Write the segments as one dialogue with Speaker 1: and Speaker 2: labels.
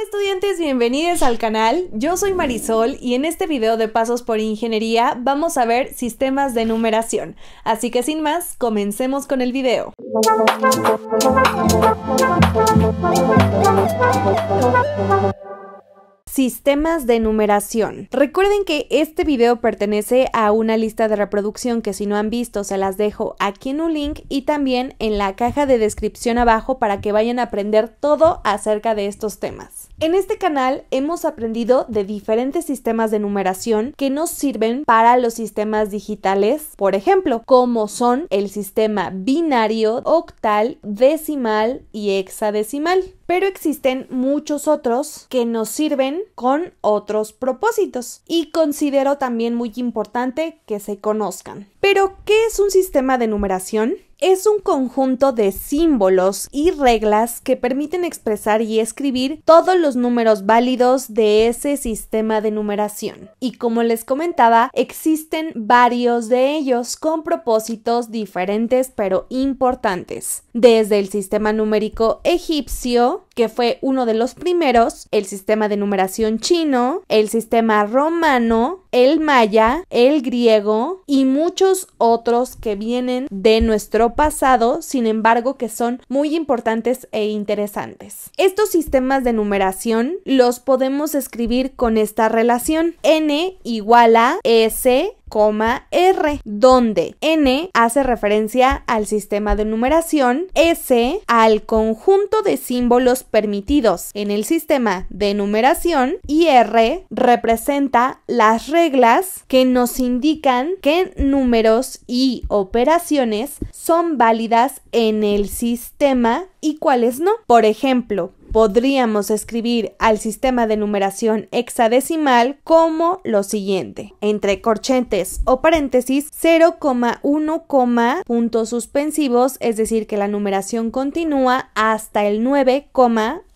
Speaker 1: Hola estudiantes, bienvenidos al canal. Yo soy Marisol y en este video de Pasos por Ingeniería vamos a ver sistemas de numeración. Así que sin más, comencemos con el video. Sistemas de numeración. Recuerden que este video pertenece a una lista de reproducción que si no han visto se las dejo aquí en un link y también en la caja de descripción abajo para que vayan a aprender todo acerca de estos temas. En este canal hemos aprendido de diferentes sistemas de numeración que nos sirven para los sistemas digitales, por ejemplo, como son el sistema binario, octal, decimal y hexadecimal pero existen muchos otros que nos sirven con otros propósitos y considero también muy importante que se conozcan. Pero, ¿qué es un sistema de numeración? Es un conjunto de símbolos y reglas que permiten expresar y escribir todos los números válidos de ese sistema de numeración. Y como les comentaba, existen varios de ellos con propósitos diferentes pero importantes. Desde el sistema numérico egipcio, que fue uno de los primeros, el sistema de numeración chino, el sistema romano, el maya, el griego y muchos otros que vienen de nuestro pasado, sin embargo que son muy importantes e interesantes. Estos sistemas de numeración los podemos escribir con esta relación n igual a s R, donde N hace referencia al sistema de numeración, S al conjunto de símbolos permitidos en el sistema de numeración y R representa las reglas que nos indican qué números y operaciones son válidas en el sistema y cuáles no. Por ejemplo, podríamos escribir al sistema de numeración hexadecimal como lo siguiente. Entre corchetes o paréntesis 0,1, puntos suspensivos, es decir que la numeración continúa hasta el 9,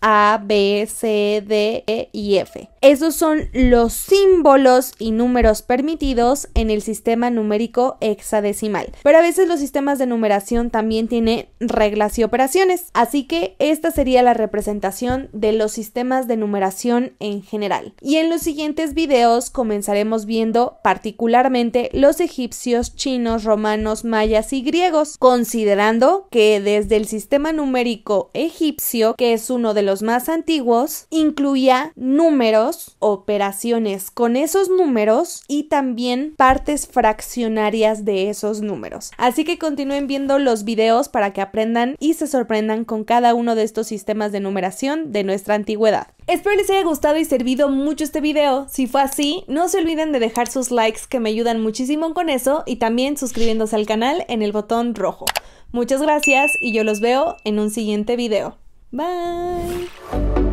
Speaker 1: a, B, C, D, E y F. Esos son los símbolos y números permitidos en el sistema numérico hexadecimal. Pero a veces los sistemas de numeración también tienen reglas y operaciones, así que esta sería la representación de los sistemas de numeración en general. Y en los siguientes videos comenzaremos viendo particularmente los egipcios, chinos, romanos, mayas y griegos, considerando que desde el sistema numérico egipcio, que es uno de los más antiguos incluía números, operaciones con esos números y también partes fraccionarias de esos números. Así que continúen viendo los videos para que aprendan y se sorprendan con cada uno de estos sistemas de numeración de nuestra antigüedad. Espero les haya gustado y servido mucho este video. Si fue así, no se olviden de dejar sus likes que me ayudan muchísimo con eso y también suscribiéndose al canal en el botón rojo. Muchas gracias y yo los veo en un siguiente video. Bye!